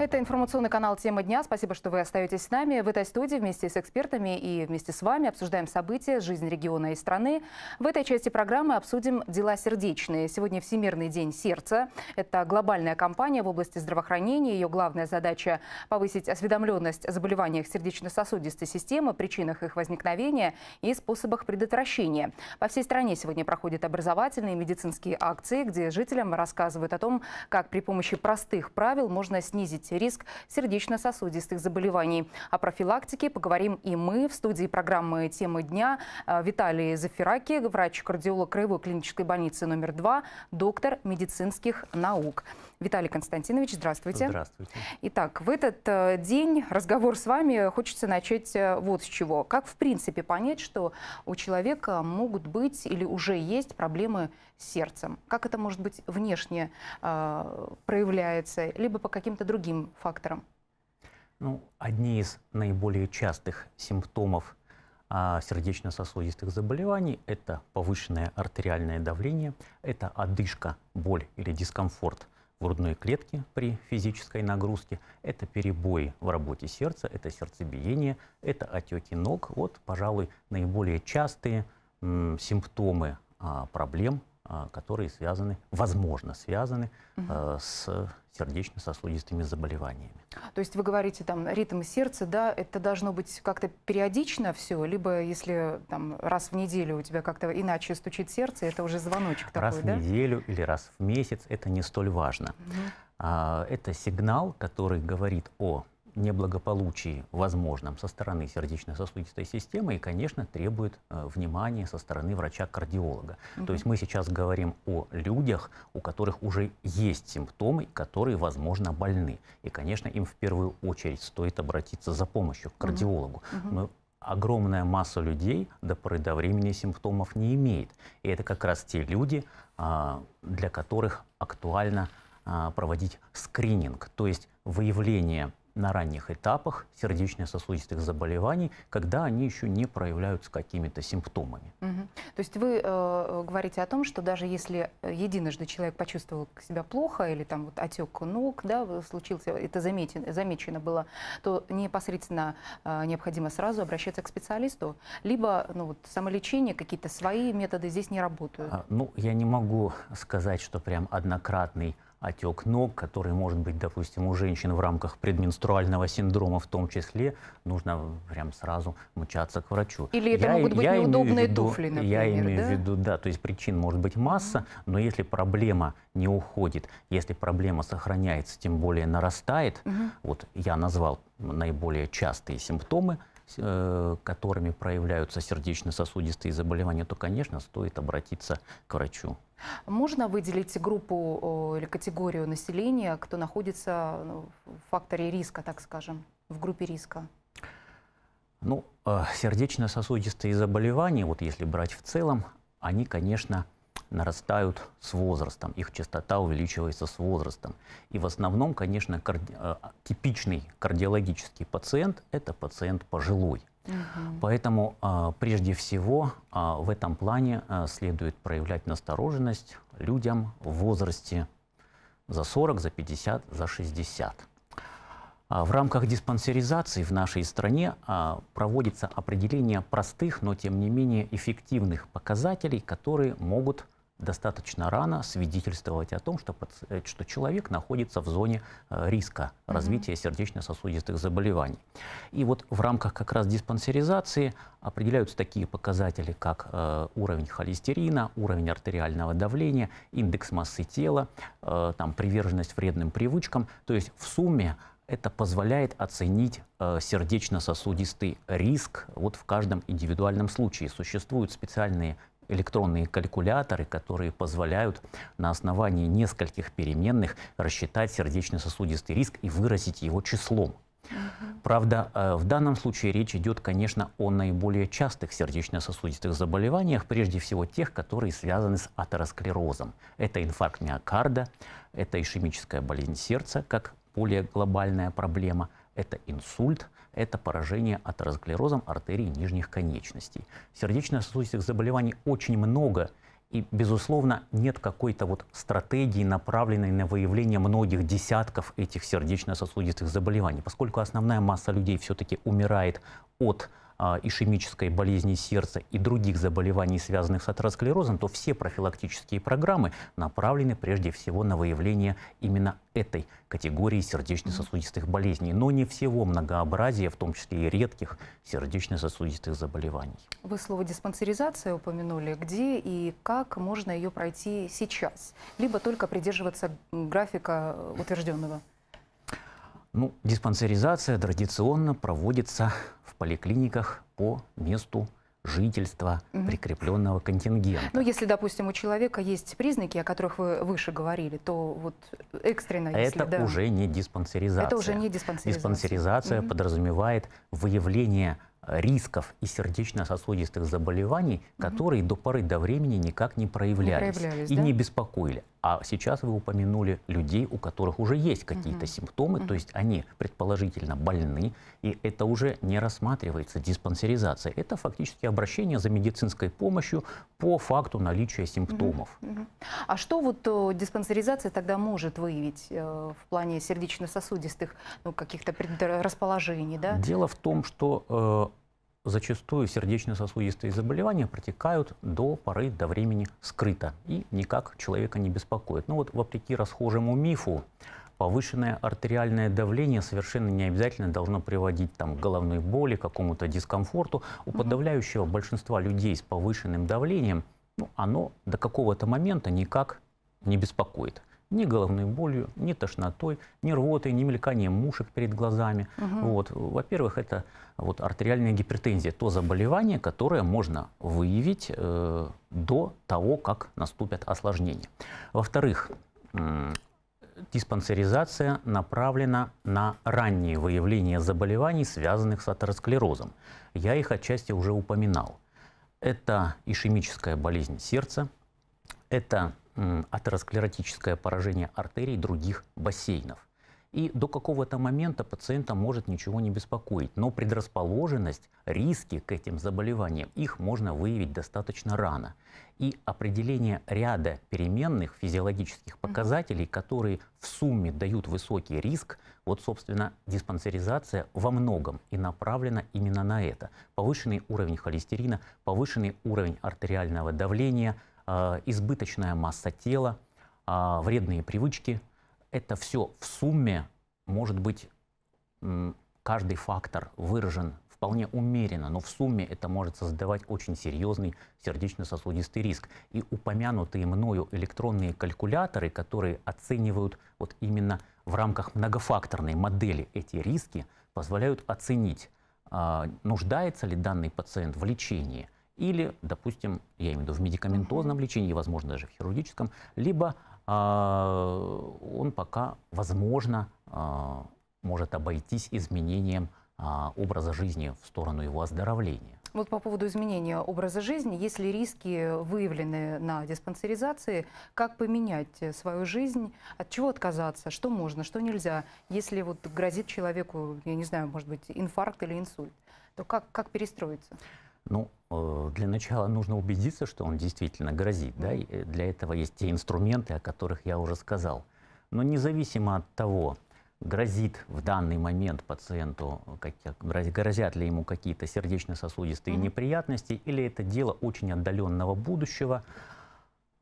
Это информационный канал «Тема дня». Спасибо, что вы остаетесь с нами. В этой студии вместе с экспертами и вместе с вами обсуждаем события, жизнь региона и страны. В этой части программы обсудим дела сердечные. Сегодня Всемирный день сердца. Это глобальная кампания в области здравоохранения. Ее главная задача – повысить осведомленность о заболеваниях сердечно-сосудистой системы, причинах их возникновения и способах предотвращения. По всей стране сегодня проходят образовательные медицинские акции, где жителям рассказывают о том, как при помощи простых правил можно снизить снизить риск сердечно-сосудистых заболеваний. О профилактике поговорим и мы в студии программы «Темы дня». А, Виталий Зафираки, врач-кардиолог Краевой клинической больницы номер 2, доктор медицинских наук. Виталий Константинович, здравствуйте. Здравствуйте. Итак, в этот э, день разговор с вами хочется начать э, вот с чего. Как, в принципе, понять, что у человека могут быть или уже есть проблемы сердцем, как это может быть внешне э, проявляется, либо по каким-то другим факторам? Ну, одни из наиболее частых симптомов а, сердечно-сосудистых заболеваний – это повышенное артериальное давление, это одышка, боль или дискомфорт в грудной клетке при физической нагрузке, это перебои в работе сердца, это сердцебиение, это отеки ног. Вот, пожалуй, наиболее частые м, симптомы а, проблем а, которые связаны, возможно, связаны угу. э, с сердечно-сосудистыми заболеваниями. То есть вы говорите, там, ритм сердца, да, это должно быть как-то периодично все, либо если там раз в неделю у тебя как-то иначе стучит сердце, это уже звоночек такой, Раз в неделю или раз в месяц, это не столь важно. Угу. А, это сигнал, который говорит о неблагополучии возможном со стороны сердечно-сосудистой системы и, конечно, требует э, внимания со стороны врача-кардиолога. Угу. То есть мы сейчас говорим о людях, у которых уже есть симптомы, которые, возможно, больны. И, конечно, им в первую очередь стоит обратиться за помощью к кардиологу. Угу. Мы огромная масса людей до поры до времени симптомов не имеет. И это как раз те люди, а, для которых актуально а, проводить скрининг, то есть выявление на ранних этапах сердечно-сосудистых заболеваний, когда они еще не проявляются какими-то симптомами. Угу. То есть вы э, э, говорите о том, что даже если э, единожды человек почувствовал себя плохо или там вот отек ног, да, случился, это заметен, замечено было, то непосредственно э, необходимо сразу обращаться к специалисту, либо ну, вот, самолечение, какие-то свои методы здесь не работают. А, ну, я не могу сказать, что прям однократный отек ног, который может быть, допустим, у женщин в рамках предменструального синдрома в том числе, нужно прям сразу мчаться к врачу. Или это я, могут быть я неудобные виду, туфли, например, Я имею да? в виду, да, то есть причин может быть масса, но если проблема не уходит, если проблема сохраняется, тем более нарастает, угу. вот я назвал наиболее частые симптомы – Э, которыми проявляются сердечно-сосудистые заболевания, то, конечно, стоит обратиться к врачу. Можно выделить группу или категорию населения, кто находится ну, в факторе риска, так скажем, в группе риска? Ну, э, сердечно-сосудистые заболевания, вот если брать в целом, они, конечно, нарастают с возрастом, их частота увеличивается с возрастом. И в основном, конечно, карди... Э, типичный кардиологический пациент – это пациент пожилой. Угу. Поэтому а, прежде всего а, в этом плане а, следует проявлять настороженность людям в возрасте за 40, за 50, за 60. В рамках диспансеризации в нашей стране проводится определение простых, но тем не менее эффективных показателей, которые могут достаточно рано свидетельствовать о том, что, э, что человек находится в зоне э, риска развития mm-hmm. сердечно-сосудистых заболеваний. И вот в рамках как раз диспансеризации определяются такие показатели, как э, уровень холестерина, уровень артериального давления, индекс массы тела, э, там, приверженность вредным привычкам. То есть в сумме это позволяет оценить э, сердечно-сосудистый риск вот в каждом индивидуальном случае. Существуют специальные электронные калькуляторы, которые позволяют на основании нескольких переменных рассчитать сердечно-сосудистый риск и выразить его числом. Правда, э, в данном случае речь идет, конечно, о наиболее частых сердечно-сосудистых заболеваниях, прежде всего тех, которые связаны с атеросклерозом. Это инфаркт миокарда, это ишемическая болезнь сердца, как более глобальная проблема, это инсульт – это поражение атеросклерозом артерий нижних конечностей. Сердечно-сосудистых заболеваний очень много, и, безусловно, нет какой-то вот стратегии, направленной на выявление многих десятков этих сердечно-сосудистых заболеваний, поскольку основная масса людей все-таки умирает от а, ишемической болезни сердца и других заболеваний, связанных с атеросклерозом, то все профилактические программы направлены прежде всего на выявление именно этой категории сердечно-сосудистых болезней, но не всего многообразия, в том числе и редких сердечно-сосудистых заболеваний. Вы слово «диспансеризация» упомянули. Где и как можно ее пройти сейчас? Либо только придерживаться графика утвержденного? Ну, диспансеризация традиционно проводится поликлиниках по месту жительства угу. прикрепленного контингента. Но ну, если, допустим, у человека есть признаки, о которых вы выше говорили, то вот экстренно, если, а Это да, уже не диспансеризация. Это уже не диспансеризация. Диспансеризация угу. подразумевает выявление э, рисков и сердечно-сосудистых заболеваний, угу. которые до поры до времени никак не проявлялись, не проявлялись и да? не беспокоили. А сейчас вы упомянули людей, у которых уже есть какие-то угу. симптомы, угу. то есть они предположительно больны, и это уже не рассматривается диспансеризация. Это фактически обращение за медицинской помощью по факту наличия симптомов. Угу. А что вот э, диспансеризация тогда может выявить э, в плане сердечно-сосудистых ну, каких-то предрасположений? Да? Дело в том, что э, зачастую сердечно-сосудистые заболевания протекают до поры до времени скрыто и никак человека не беспокоит. Но ну вот вопреки расхожему мифу, повышенное артериальное давление совершенно не обязательно должно приводить там, к головной боли, к какому-то дискомфорту. У подавляющего большинства людей с повышенным давлением ну, оно до какого-то момента никак не беспокоит ни головной болью, ни тошнотой, ни рвотой, ни мельканием мушек перед глазами. Угу. Вот. Во-первых, это вот артериальная гипертензия, то заболевание, которое можно выявить э, до того, как наступят осложнения. Во-вторых, э, диспансеризация направлена на раннее выявление заболеваний, связанных с атеросклерозом. Я их отчасти уже упоминал. Это ишемическая болезнь сердца, это атеросклеротическое поражение артерий других бассейнов. И до какого-то момента пациента может ничего не беспокоить, но предрасположенность, риски к этим заболеваниям, их можно выявить достаточно рано. И определение ряда переменных физиологических показателей, которые в сумме дают высокий риск, вот, собственно, диспансеризация во многом и направлена именно на это. Повышенный уровень холестерина, повышенный уровень артериального давления – Э, избыточная масса тела, э, вредные привычки. Это все в сумме может быть каждый фактор выражен вполне умеренно, но в сумме это может создавать очень серьезный сердечно-сосудистый риск. И упомянутые мною электронные калькуляторы, которые оценивают вот именно в рамках многофакторной модели эти риски, позволяют оценить, э, нуждается ли данный пациент в лечении – или, допустим, я имею в виду в медикаментозном лечении, возможно, даже в хирургическом, либо э, он пока, возможно, э, может обойтись изменением э, образа жизни в сторону его оздоровления. Вот по поводу изменения образа жизни, если риски выявлены на диспансеризации, как поменять э, свою жизнь, от чего отказаться, что можно, что нельзя, если вот грозит человеку, я не знаю, может быть, инфаркт или инсульт, то как, как перестроиться? Ну, э, для начала нужно убедиться, что он действительно грозит. Да? И э, для этого есть те инструменты, о которых я уже сказал. Но независимо от того, грозит в данный момент пациенту, э, грозят ли ему какие-то сердечно-сосудистые mm-hmm. неприятности, или это дело очень отдаленного будущего,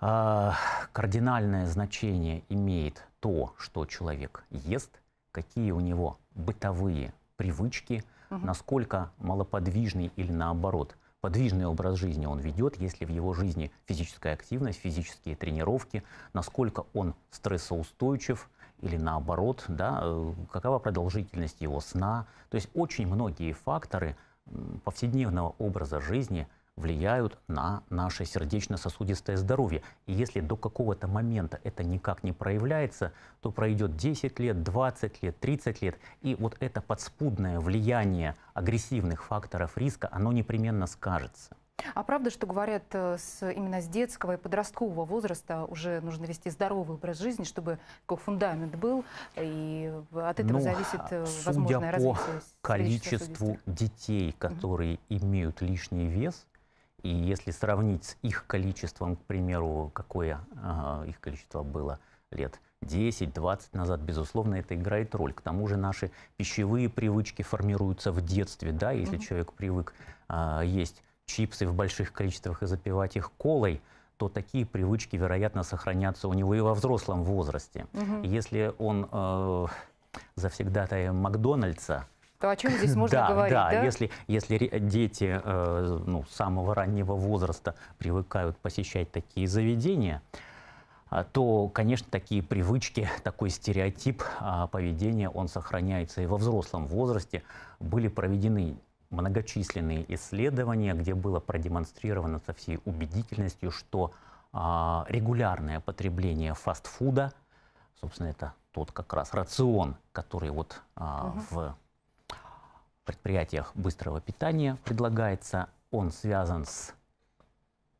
а, кардинальное значение имеет то, что человек ест, какие у него бытовые привычки – угу. насколько малоподвижный или наоборот подвижный образ жизни он ведет, если в его жизни физическая активность, физические тренировки, насколько он стрессоустойчив или наоборот, да, э, какова продолжительность его сна. То есть очень многие факторы повседневного образа жизни – влияют на наше сердечно-сосудистое здоровье. И если до какого-то момента это никак не проявляется, то пройдет 10 лет, 20 лет, 30 лет, и вот это подспудное влияние агрессивных факторов риска, оно непременно скажется. А правда, что говорят, э, с, именно с детского и подросткового возраста уже нужно вести здоровый образ жизни, чтобы такой фундамент был, и от этого ну, зависит э, возможное судя развитие по количеству детей, которые угу. имеют лишний вес, и если сравнить с их количеством, к примеру, какое э, их количество было лет 10-20 назад, безусловно, это играет роль. К тому же наши пищевые привычки формируются в детстве, да, если угу. человек привык э, есть чипсы в больших количествах и запивать их колой, то такие привычки, вероятно, сохранятся у него и во взрослом возрасте. Угу. Если он э, завсегдатая Макдональдса, то о чем здесь можно да, говорить? Да, да? Если, если дети э, ну, самого раннего возраста привыкают посещать такие заведения, а, то, конечно, такие привычки, такой стереотип а, поведения, он сохраняется и во взрослом возрасте. Были проведены многочисленные исследования, где было продемонстрировано со всей убедительностью, что а, регулярное потребление фастфуда, собственно, это тот как раз рацион, который вот угу. в предприятиях быстрого питания предлагается. Он связан с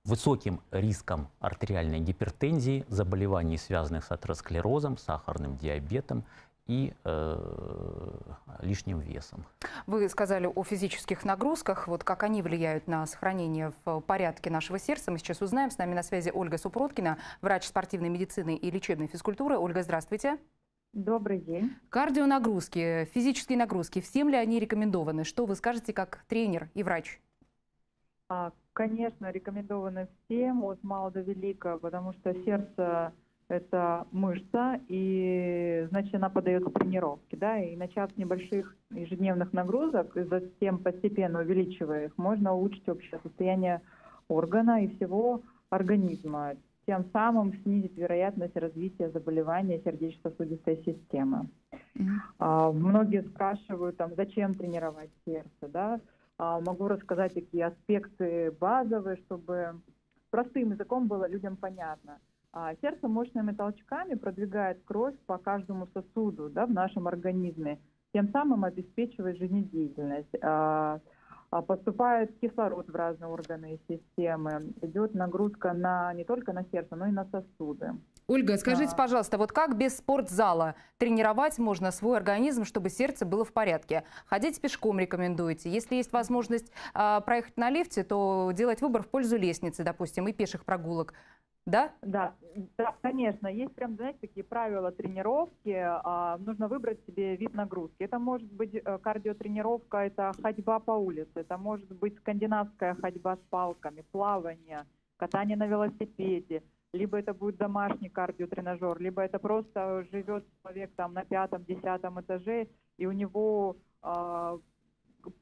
высоким риском артериальной гипертензии, заболеваний, связанных с атеросклерозом, сахарным диабетом и э, лишним весом. Вы сказали о физических нагрузках, вот как они влияют на сохранение в порядке нашего сердца. Мы сейчас узнаем. С нами на связи Ольга Супроткина, врач спортивной медицины и лечебной физкультуры. Ольга, здравствуйте. Добрый день. Кардионагрузки, физические нагрузки, всем ли они рекомендованы? Что вы скажете как тренер и врач? А, конечно, рекомендованы всем, от мала до велика, потому что сердце – это мышца, и значит она подается тренировке, да, и начав с небольших ежедневных нагрузок, и затем постепенно увеличивая их, можно улучшить общее состояние органа и всего организма тем самым снизить вероятность развития заболевания сердечно-сосудистой системы. Mm-hmm. А, многие спрашивают, там, зачем тренировать сердце, да? А, могу рассказать такие аспекты базовые, чтобы простым языком было людям понятно. А, сердце мощными толчками продвигает кровь по каждому сосуду да, в нашем организме, тем самым обеспечивая жизнедеятельность. А, а, поступает кислород в разные органы и системы. Идет нагрузка на не только на сердце, но и на сосуды. Ольга, скажите, пожалуйста, вот как без спортзала тренировать можно свой организм, чтобы сердце было в порядке? Ходить пешком рекомендуете. Если есть возможность э, проехать на лифте, то делать выбор в пользу лестницы, допустим, и пеших прогулок. Да? Да, да, конечно. Есть прям, знаете, такие правила тренировки. А, нужно выбрать себе вид нагрузки. Это может быть э, кардиотренировка, это ходьба по улице, это может быть скандинавская ходьба с палками, плавание, катание на велосипеде. Либо это будет домашний кардиотренажер, либо это просто живет человек там на пятом, десятом этаже, и у него а,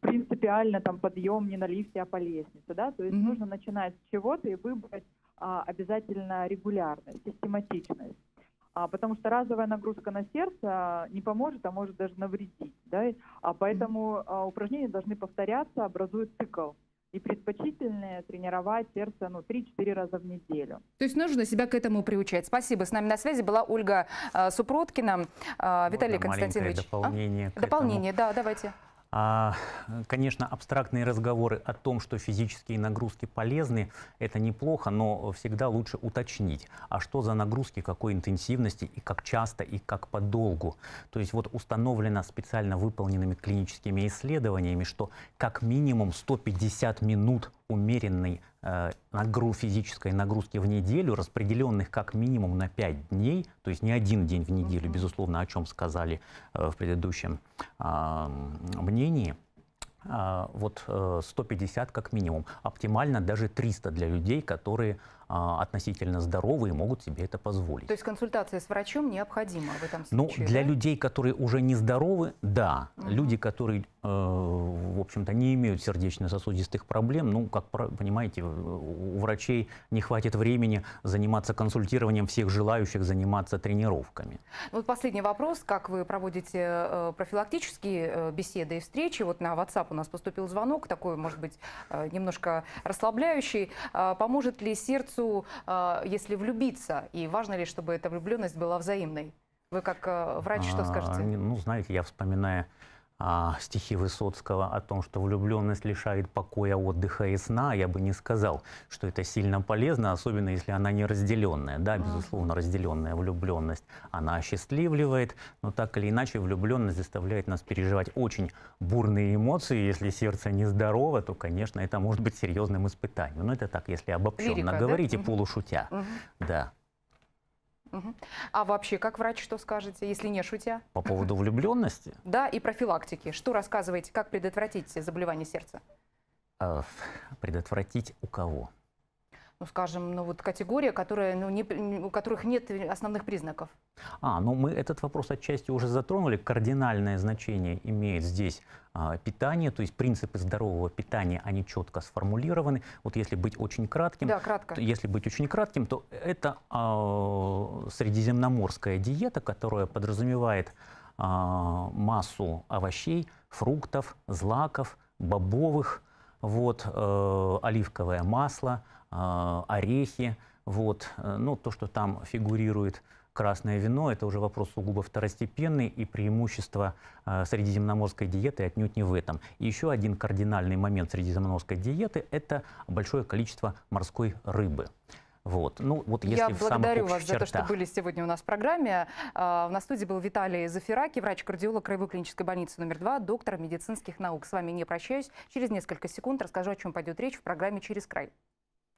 принципиально там подъем не на лифте, а по лестнице, да, то есть mm-hmm. нужно начинать с чего-то и выбрать а, обязательно регулярность, систематичность. А, потому что разовая нагрузка на сердце а, не поможет, а может даже навредить. Да? А поэтому упражнения должны повторяться, образуют цикл. И предпочтительнее тренировать сердце ну, 3-4 раза в неделю. То есть нужно себя к этому приучать. Спасибо. С нами на связи была Ольга э, Супроткина. Э, Виталий Константинович. Дополнение. А? дополнение, этому. да, давайте. А, конечно, абстрактные разговоры о том, что физические нагрузки полезны, это неплохо, но всегда лучше уточнить, а что за нагрузки, какой интенсивности и как часто и как подолгу. То есть вот установлено специально выполненными клиническими исследованиями, что как минимум 150 минут умеренной э, нагруз, физической нагрузки в неделю, распределенных как минимум на 5 дней, то есть не один день в неделю, безусловно, о чем сказали э, в предыдущем мнении а, – вот 150 э, как минимум. Оптимально даже 300 для людей, которые а, относительно здоровые могут себе это позволить. То есть консультация с врачом необходима в этом ну, случае? Ну, для да? людей, которые уже не здоровы, да. Угу. Люди, которые Э, в общем-то, не имеют сердечно-сосудистых проблем. Ну, как понимаете, у врачей не хватит времени заниматься консультированием всех желающих заниматься тренировками. Вот последний вопрос. Как вы проводите э, профилактические э, беседы и встречи? Вот на WhatsApp у нас поступил звонок, такой, может быть, немножко расслабляющий. А поможет ли сердцу, если влюбиться? И важно ли, чтобы эта влюбленность была взаимной? Вы как врач что а, скажете? А, ну, знаете, я вспоминаю а, стихи Высоцкого о том, что влюбленность лишает покоя, отдыха и сна, я бы не сказал, что это сильно полезно, особенно если она не разделенная. Да, безусловно, разделенная влюбленность, она осчастливливает, но так или иначе влюбленность заставляет нас переживать очень бурные эмоции. Если сердце нездорово, то, конечно, это может быть серьезным испытанием. Но это так, если обобщенно Лирика, говорить да? и полушутя. Угу. Да. А вообще, как врач, что скажете, если не шутя? По поводу влюбленности? Да, и профилактики. Что рассказываете, как предотвратить заболевание сердца? Э, предотвратить у кого? ну, скажем, ну, вот категория, которая, ну, не, у которых нет основных признаков? А, ну мы этот вопрос отчасти уже затронули. Кардинальное значение имеет здесь а, питание, то есть принципы здорового питания, они четко сформулированы. Вот если быть очень кратким, да, кратко. То, если быть очень кратким, то это а, средиземноморская диета, которая подразумевает а, массу овощей, фруктов, злаков, бобовых, вот, э, оливковое масло – а, орехи, вот, э, ну, то, что там фигурирует красное вино, это уже вопрос сугубо второстепенный, и преимущество э, средиземноморской диеты отнюдь не в этом. И еще один кардинальный момент средиземноморской диеты – это большое количество морской рыбы. Вот. Ну, вот если Я благодарю вас чертах. за то, что были сегодня у нас в программе. А, в у студии был Виталий Зафираки, врач-кардиолог Краевой клинической больницы номер два, доктор медицинских наук. С вами не прощаюсь. Через несколько секунд расскажу, о чем пойдет речь в программе «Через край».